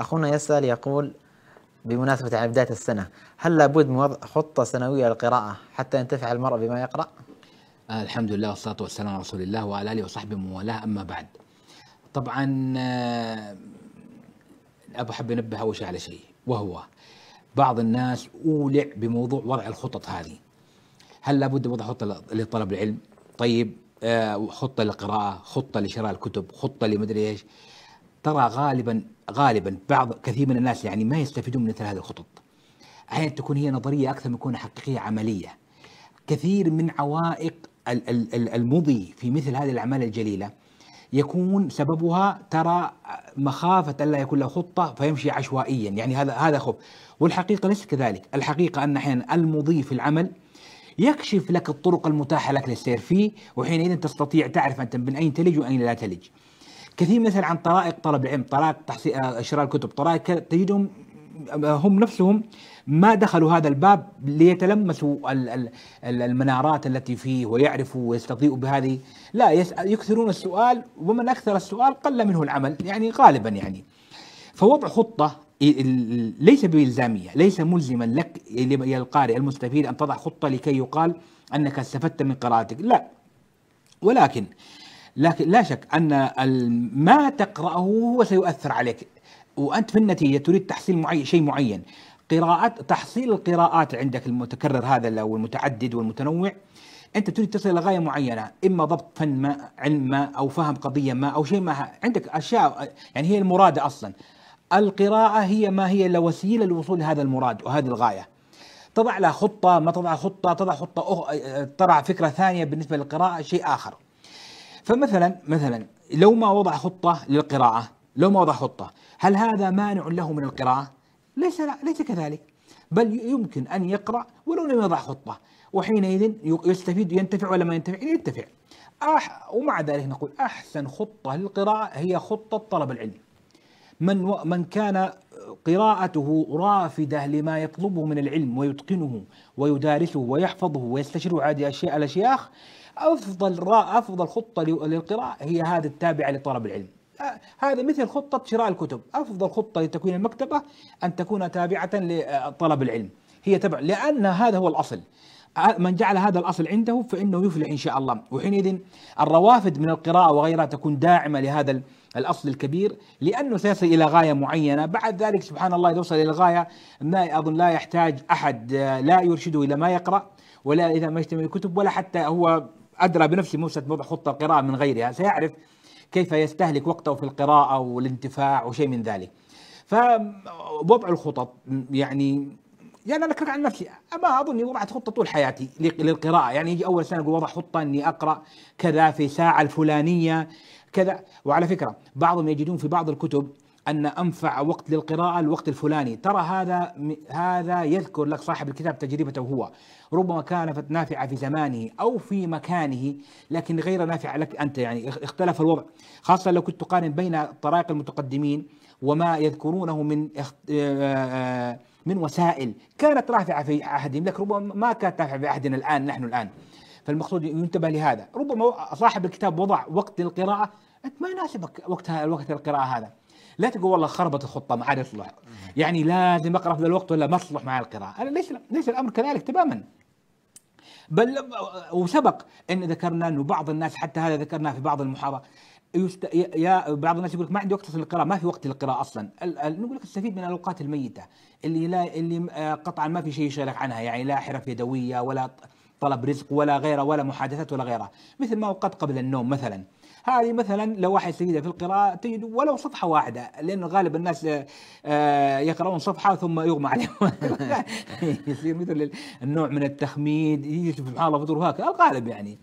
أخونا يسأل يقول بمناسبة على بداية السنة هل لابد من وضع خطة سنوية للقراءة حتى ينتفع المرء بما يقرأ؟ آه، الحمد لله والصلاة والسلام على رسول الله وعلى آله وصحبه ومن والاه أما بعد طبعا آه، أبو حب ينبه أول شيء على شيء وهو بعض الناس أولع بموضوع وضع الخطط هذه هل لابد وضع خطة لطلب العلم طيب آه، خطة للقراءة خطة لشراء الكتب خطة لمدري إيش ترى غالبا غالبا بعض كثير من الناس يعني ما يستفيدون من مثل هذه الخطط احيانا تكون هي نظريه اكثر من كونها حقيقيه عمليه كثير من عوائق المضي في مثل هذه الاعمال الجليله يكون سببها ترى مخافه الا يكون له خطه فيمشي عشوائيا يعني هذا هذا خوف والحقيقه ليس كذلك الحقيقه ان احيانا المضي في العمل يكشف لك الطرق المتاحه لك للسير فيه وحينئذ تستطيع تعرف انت من اين تلج واين لا تلج كثير مثلا عن طرائق طلب العلم طرائق تحصيل آه، شراء الكتب طرائق تجدهم آه، هم نفسهم ما دخلوا هذا الباب ليتلمسوا المنارات التي فيه ويعرفوا ويستضيئوا بهذه لا يكثرون السؤال ومن اكثر السؤال قل منه العمل يعني غالبا يعني فوضع خطه ليس بالزاميه ليس ملزما لك يا القارئ المستفيد ان تضع خطه لكي يقال انك استفدت من قراءتك لا ولكن لكن لا شك ان ما تقراه هو سيؤثر عليك وانت في النتيجه تريد تحصيل معين شيء معين قراءات تحصيل القراءات عندك المتكرر هذا او المتعدد والمتنوع انت تريد تصل الى غايه معينه اما ضبط فن ما علم ما او فهم قضيه ما او شيء ما عندك اشياء يعني هي المراد اصلا القراءه هي ما هي الا وسيله للوصول لهذا المراد وهذه الغايه تضع لها خطه ما تضع خطه تضع خطه أخ... تضع فكره ثانيه بالنسبه للقراءه شيء اخر فمثلا مثلا لو ما وضع خطة للقراءة لو ما وضع خطة هل هذا مانع له من القراءة؟ ليس لا ليس كذلك بل يمكن أن يقرأ ولو لم يضع خطة وحينئذ يستفيد ينتفع ولا ما ينتفع ينتفع أح ومع ذلك نقول أحسن خطة للقراءة هي خطة طلب العلم من من كان قراءته رافدة لما يطلبه من العلم ويتقنه ويدارسه ويحفظه ويستشير عادي أشياء الأشياخ أفضل أفضل خطة للقراءة هي هذه التابعة لطلب العلم هذا مثل خطة شراء الكتب أفضل خطة لتكوين المكتبة أن تكون تابعة لطلب العلم هي تبع لأن هذا هو الأصل من جعل هذا الأصل عنده فإنه يفلح إن شاء الله وحينئذ الروافد من القراءة وغيرها تكون داعمة لهذا الأصل الكبير لأنه سيصل إلى غاية معينة بعد ذلك سبحان الله إذا وصل إلى الغاية ما أظن لا يحتاج أحد لا يرشده إلى ما يقرأ ولا إذا ما يجتمع الكتب ولا حتى هو أدرى بنفسه موسى موضع خطة القراءة من غيرها سيعرف كيف يستهلك وقته في القراءة والانتفاع وشيء من ذلك فوضع الخطط يعني يعني انا كنت عن نفسي ما اظني وضعت خطه طول حياتي للقراءه يعني يجي اول سنه اقول وضع خطه اني اقرا كذا في ساعه الفلانيه كذا وعلى فكره بعضهم يجدون في بعض الكتب ان انفع وقت للقراءه الوقت الفلاني ترى هذا هذا يذكر لك صاحب الكتاب تجربته هو ربما كانت نافعه في زمانه او في مكانه لكن غير نافعه لك انت يعني اختلف الوضع خاصه لو كنت تقارن بين طرائق المتقدمين وما يذكرونه من من وسائل كانت رافعة في عهدهم لكن ربما ما كانت رافعة في عهدنا الآن نحن الآن فالمقصود ينتبه لهذا ربما صاحب الكتاب وضع وقت للقراءة أنت ما يناسبك وقتها الوقت القراءة هذا لا تقول والله خربت الخطه ما عاد يصلح يعني لازم اقرا في الوقت ولا ما أصلح مع القراءه انا ليس ليس الامر كذلك تماما بل وسبق ان ذكرنا انه بعض الناس حتى هذا ذكرناه في بعض المحاضرة يست... يا بعض الناس يقول لك ما عندي وقت للقراءة، ما في وقت للقراءة أصلا، ال... ال... نقول لك استفيد من الأوقات الميتة اللي لا اللي آه، قطعا ما في شيء يشغلك عنها يعني لا حرف يدوية ولا طلب رزق ولا غيره ولا محادثات ولا غيره، مثل ما أوقات قبل النوم مثلا. هذه مثلا لو واحد يستفيدها في القراءة تجد ولو صفحة واحدة لأن غالب الناس آه، آه، يقرؤون صفحة ثم يغمى عليهم يصير مثل النوع من التخميد يجي سبحان الله فطور هكذا الغالب يعني.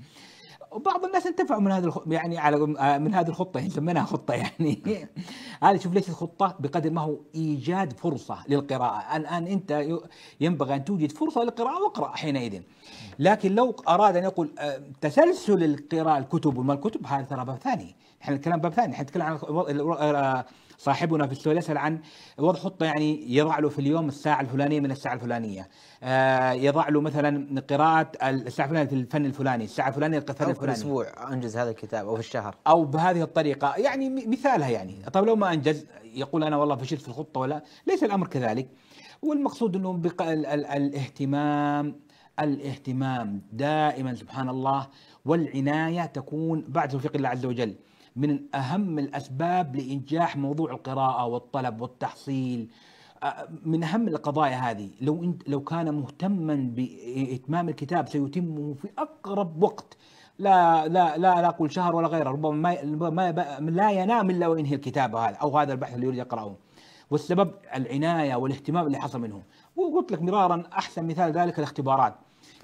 وبعض الناس انتفعوا من هذه الخ... يعني على آه، من هذه الخطه هي سميناها خطه يعني هذه شوف ليش الخطه بقدر ما هو ايجاد فرصه للقراءه الان انت ينبغي ان توجد فرصه للقراءه واقرا حينئذ لكن لو اراد ان يقول آه، تسلسل القراءه الكتب وما الكتب هذا ترى باب ثاني احنا الكلام باب ثاني احنا نتكلم عن آه، صاحبنا في السؤال يسال عن وضع خطه يعني يضع له في اليوم الساعه الفلانيه من الساعه الفلانيه آه يضع له مثلا قراءه الساعه الفلانيه في الفن الفلاني الساعه الفلانيه الفن الفلاني في الاسبوع انجز هذا الكتاب او في الشهر او بهذه الطريقه يعني مثالها يعني طب لو ما انجز يقول انا والله فشلت في الخطه ولا ليس الامر كذلك والمقصود انه بقى ال ال الاهتمام الاهتمام دائما سبحان الله والعنايه تكون بعد توفيق الله عز وجل من اهم الاسباب لانجاح موضوع القراءه والطلب والتحصيل من اهم القضايا هذه لو انت لو كان مهتما باتمام الكتاب سيتمه في اقرب وقت لا لا لا لا أقول شهر ولا غيره ربما ما, ما لا ينام إلا وينهي الكتاب هذا أو هذا البحث اللي يريد يقرأه والسبب العناية والاهتمام اللي حصل منهم وقلت لك مرارا أحسن مثال ذلك الاختبارات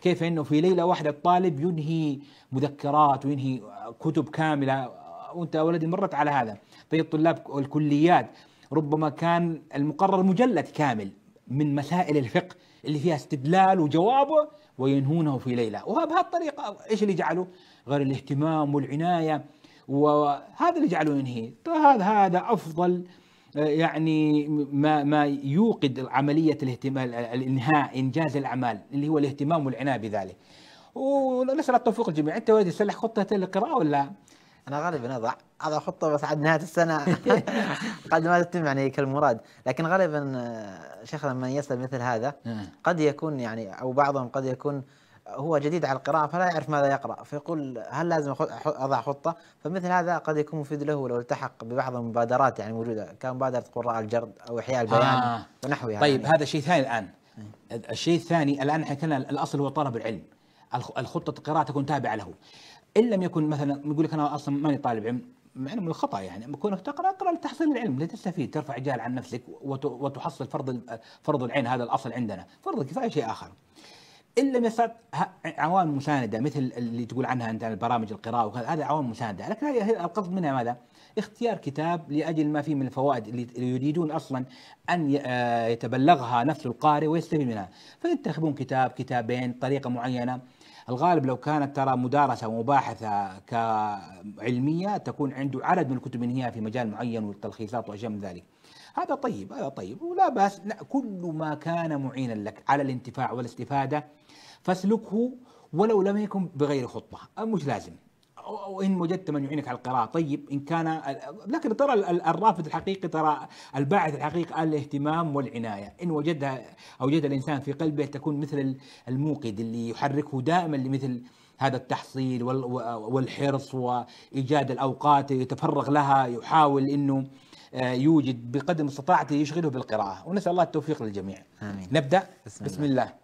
كيف أنه في ليلة واحدة الطالب ينهي مذكرات وينهي كتب كاملة وأنت ولدي مرت على هذا في الطلاب والكليات ربما كان المقرر مجلد كامل من مسائل الفقه اللي فيها استدلال وجواب وينهونه في ليلة وبهالطريقة إيش اللي جعله غير الاهتمام والعناية وهذا اللي جعله ينهي هذا هذا أفضل آه، يعني ما ما يوقد عملية الاهتمام الإنهاء إنجاز الأعمال اللي هو الاهتمام والعناية بذلك ونسأل التوفيق الجميع أنت ولد تسلح خطة القراءة ولا انا غالبا اضع اضع خطه بس عاد نهايه السنه قد ما تتم يعني كالمراد لكن غالبا آه، شيخ لما يسال مثل هذا نعم. قد يكون يعني او بعضهم قد يكون هو جديد على القراءة فلا يعرف ماذا يقرأ فيقول هل لازم أضع خطة فمثل هذا قد يكون مفيد له لو التحق ببعض المبادرات يعني موجودة كمبادرة قراء الجرد أو إحياء البيان آه ونحوها طيب يعني. هذا شيء ثاني الآن إيه. الشيء الثاني الآن احنا الأصل هو طلب العلم الخطه القراءه تكون تابعه له ان لم يكن مثلا يقول لك انا اصلا ماني طالب علم من الخطا يعني كونك تقرا اقرا لتحصيل العلم لتستفيد ترفع جهل عن نفسك وتحصل فرض فرض العين هذا الاصل عندنا فرض الكفايه شيء اخر ان لم يستطع عوامل مسانده مثل اللي تقول عنها انت البرامج القراءه وكذا هذا عوامل مسانده لكن هذه القصد منها ماذا؟ اختيار كتاب لاجل ما فيه من الفوائد اللي يريدون اصلا ان آه، يتبلغها نفس القارئ ويستفيد منها فينتخبون كتاب كتابين طريقه معينه الغالب لو كانت ترى مدارسه ومباحثه كعلميه تكون عنده عدد من الكتب من هي في مجال معين والتلخيصات واشياء من ذلك. هذا طيب هذا طيب ولا بأس كل ما كان معينا لك على الانتفاع والاستفادة فاسلكه ولو لم يكن بغير خطة مش لازم وان وجدت من يعينك على القراءه طيب ان كان لكن ترى الرافض الحقيقي ترى الباعث الحقيقي الاهتمام والعنايه ان وجدها اوجد الانسان في قلبه تكون مثل الموقد اللي يحركه دائما لمثل هذا التحصيل والحرص وايجاد الاوقات يتفرغ لها يحاول انه آه، يوجد بقدر استطاعته يشغله بالقراءة ونسأل الله التوفيق للجميع آمين. نبدأ بسم الله, بسم الله.